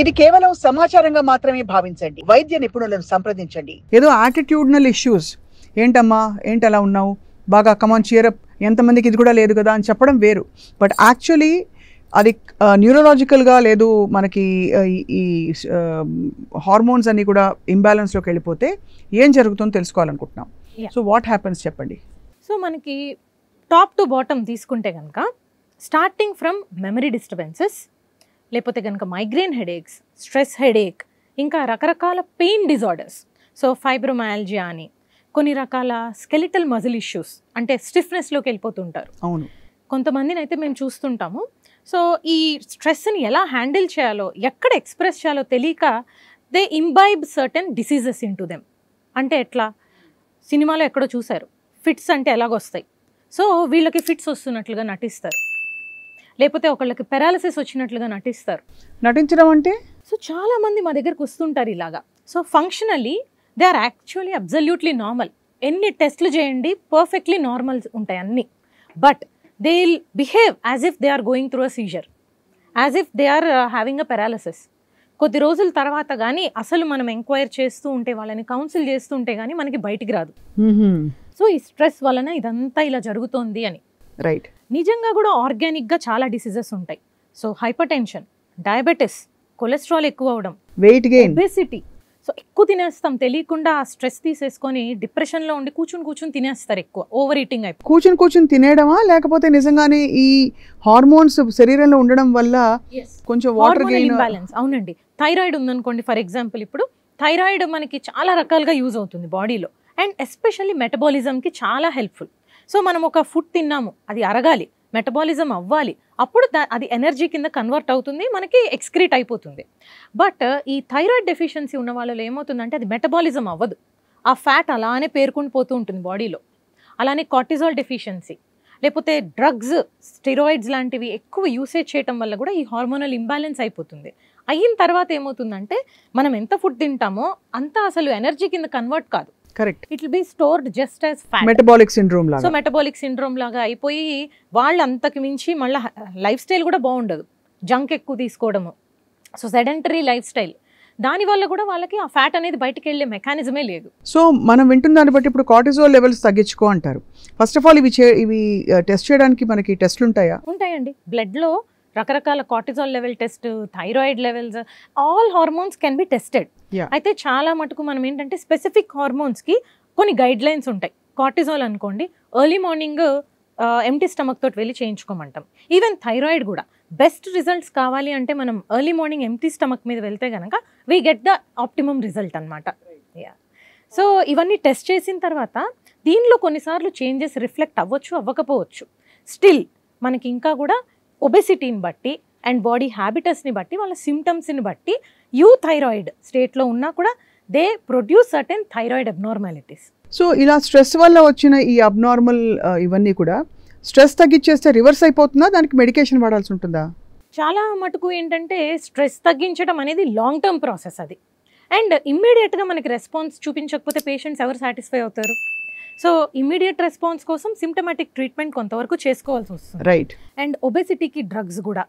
ఇది కేవలం సమాచారంగా మాత్రమే భావించండి వైద్య నిపుణులను సంప్రదించండి ఏదో యాటిట్యూడ్నల్ ఇష్యూస్ ఏంటమ్మా ఏంటి అలా ఉన్నావు బాగా కమాన్ చీరప్ ఎంతమందికి ఇది కూడా లేదు కదా అని చెప్పడం వేరు బట్ యాక్చువల్లీ అది న్యూరలాజికల్గా లేదు మనకి ఈ హార్మోన్స్ అన్నీ కూడా ఇంబ్యాలెన్స్లోకి వెళ్ళిపోతే ఏం జరుగుతుందో తెలుసుకోవాలనుకుంటున్నాం సో వాట్ హ్యాపెన్స్ చెప్పండి సో మనకి టాప్ టు బాటమ్ తీసుకుంటే కనుక స్టార్టింగ్ ఫ్రమ్ మెమరీ డిస్టర్బెన్సెస్ లేకపోతే కనుక మైగ్రేన్ హెడేక్స్ స్ట్రెస్ హెడేక్ ఇంకా రకరకాల పెయిన్ డిజార్డర్స్ సో ఫైబ్రోమయాల్జియా అని కొన్ని రకాల స్కెలిటల్ మజిల్ ఇష్యూస్ అంటే స్టిఫ్నెస్లోకి వెళ్ళిపోతుంటారు అవును కొంతమందిని అయితే మేము చూస్తుంటాము సో ఈ స్ట్రెస్ని ఎలా హ్యాండిల్ చేయాలో ఎక్కడ ఎక్స్ప్రెస్ చేయాలో తెలియక they imbibe certain diseases into them అంటే ఎట్లా సినిమాలో ఎక్కడో చూశారు ఫిట్స్ అంటే ఎలాగొస్తాయి సో వీళ్ళకి ఫిట్స్ వస్తున్నట్లుగా నటిస్తారు లేకపోతే ఒకళ్ళకి పెరాలసిస్ వచ్చినట్లుగా నటిస్తారు నటించడం అంటే సో చాలా మంది మా దగ్గరకు వస్తుంటారు ఇలాగా so functionally they are actually absolutely normal ఎన్ని టెస్ట్లు చేయండి పర్ఫెక్ట్లీ నార్మల్ ఉంటాయి అన్ని but they will behave as if they are going through a seizure as if they are having a paralysis కొద్ది రోజుల తర్వాత కానీ అసలు మనం ఎంక్వైర్ చేస్తూ ఉంటే వాళ్ళని కౌన్సిల్ చేస్తూ ఉంటే కానీ మనకి బయటికి రాదు సో ఈ స్ట్రెస్ వలన ఇదంతా ఇలా జరుగుతోంది అని రైట్ నిజంగా కూడా ఆర్గానిక్గా చాలా డిసీజెస్ ఉంటాయి so hypertension diabetes cholesterol ఎక్కువ అవడం వెయిట్ గెయిన్ ఒబేసిటీ సో ఎక్కువ తినేస్తాం తెలియకుండా స్ట్రెస్ తీసేసుకొని డిప్రెషన్లో ఉండి కూర్చుని కూర్చుని తినేస్తారు ఎక్కువ ఓవర్ ఈటింగ్ అయిపోయి కూర్చుని కూర్చుని తినేయడమా లేకపోతే నిజంగానే ఈ హార్మోన్స్ శరీరంలో ఉండడం వల్ల కొంచెం వాటర్ బ్యాలెన్స్ అవునండి థైరాయిడ్ ఉందనుకోండి ఫర్ ఎగ్జాంపుల్ ఇప్పుడు థైరాయిడ్ మనకి చాలా రకాలుగా యూజ్ అవుతుంది బాడీలో అండ్ ఎస్పెషల్లీ మెటబాలిజంకి చాలా హెల్ప్ఫుల్ సో మనం ఒక ఫుడ్ తిన్నాము అది అరగాలి మెటబాలిజం అవ్వాలి అప్పుడు అది ఎనర్జీ కింద కన్వర్ట్ అవుతుంది మనకి ఎక్స్క్రీట్ అయిపోతుంది బట్ ఈ థైరాయిడ్ డెఫిషియన్సీ ఉన్న వాళ్ళలో ఏమవుతుందంటే అది మెటబాలిజం అవ్వదు ఆ ఫ్యాట్ అలానే పేర్కొని పోతూ ఉంటుంది బాడీలో అలానే కార్టిజాల్ డెఫిషియన్సీ లేకపోతే డ్రగ్స్ స్టెరాయిడ్స్ లాంటివి ఎక్కువ యూసేజ్ చేయటం వల్ల కూడా ఈ హార్మోనల్ ఇంబ్యాలెన్స్ అయిపోతుంది అయిన తర్వాత ఏమవుతుందంటే మనం ఎంత ఫుడ్ తింటామో అంత అసలు ఎనర్జీ కింద కన్వర్ట్ కాదు correct it will be stored just as fat metabolic syndrome లాగా సో మెటబాలిక్ సిండ్రోమ్ లాగా అయిపోయి వాళ్ళంతకు అంతకు మించి మళ్ళీ లైఫ్ స్టైల్ కూడా బాగుండదు జంక్ ఎక్కువ తీసుకోవడము సో సెడెంటరీ లైఫ్ స్టైల్ దానివల్ల కూడా వాళ్ళకి ఆ ఫ్యాట్ అనేది బయటకు వెళ్ళే మెకానిజమే లేదు సో మనం వింటున్న దాన్ని బట్టి ఇప్పుడు కార్టిజోల్ లెవెల్స్ తగ్గించుకో అంటారు ఫస్ట్ ఆఫ్ ఆల్ ఇవి ఇవి టెస్ట్ uh, చేయడానికి మనకి టెస్ట్లు ఉంటాయా ఉంటాయండి బ్లడ్లో రకరకాల cortisol level test thyroid levels all hormones can be tested అయితే చాలా మటుకు మనం ఏంటంటే స్పెసిఫిక్ హార్మోన్స్కి కొన్ని గైడ్ లైన్స్ ఉంటాయి కార్టిజాల్ అనుకోండి ఎర్లీ మార్నింగ్ ఎంటీ స్టమక్ తోటి వెళ్ళి చేయించుకోమంటాం ఈవెన్ థైరాయిడ్ కూడా బెస్ట్ రిజల్ట్స్ కావాలి అంటే మనం ఎర్లీ మార్నింగ్ ఎంటీ స్టమక్ మీద వెళ్తే కనుక we get the optimum result అనమాట సో ఇవన్నీ టెస్ట్ చేసిన తర్వాత దీనిలో కొన్నిసార్లు చేంజెస్ రిఫ్లెక్ట్ అవ్వచ్చు అవ్వకపోవచ్చు స్టిల్ మనకి ఇంకా కూడా ఒబెసిటీని బట్టి అండ్ బాడీ హ్యాబిటస్ని బట్టి వాళ్ళ సిమ్టమ్స్ని బట్టి యూ థైరాయిడ్ స్టేట్లో ఉన్నా కూడా they produce certain thyroid abnormalities so ఇలా స్ట్రెస్ వల్ల వచ్చిన ఈ అబ్నార్మల్ uh, ఇవన్నీ కూడా స్ట్రెస్ తగ్గించేస్తే రివర్స్ అయిపోతుందా దానికి మెడికేషన్ వాడాల్సి ఉంటుందా చాలా మటుకు ఏంటంటే స్ట్రెస్ తగ్గించడం అనేది లాంగ్ టర్మ్ ప్రాసెస్ అది అండ్ ఇమ్మీడియట్గా మనకి రెస్పాన్స్ చూపించకపోతే పేషెంట్స్ ఎవరు సాటిస్ఫై అవుతారు సో ఇమీడియట్ రెస్పాన్స్ కోసం సిమ్టమాటిక్ ట్రీట్మెంట్ కొంతవరకు చేసుకోవాల్సి వస్తుంది రైట్ అండ్ ఒబెసిటీకి డ్రగ్స్ కూడా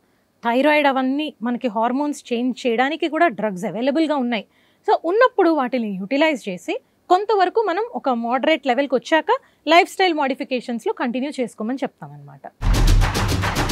థైరాయిడ్ అవన్నీ మనకి హార్మోన్స్ చేంజ్ చేయడానికి కూడా డ్రగ్స్ అవైలబుల్గా ఉన్నాయి సో ఉన్నప్పుడు వాటిని యూటిలైజ్ చేసి కొంతవరకు మనం ఒక మోడరేట్ లెవెల్కి వచ్చాక లైఫ్ స్టైల్ మోడిఫికేషన్స్లో కంటిన్యూ చేసుకోమని చెప్తామన్నమాట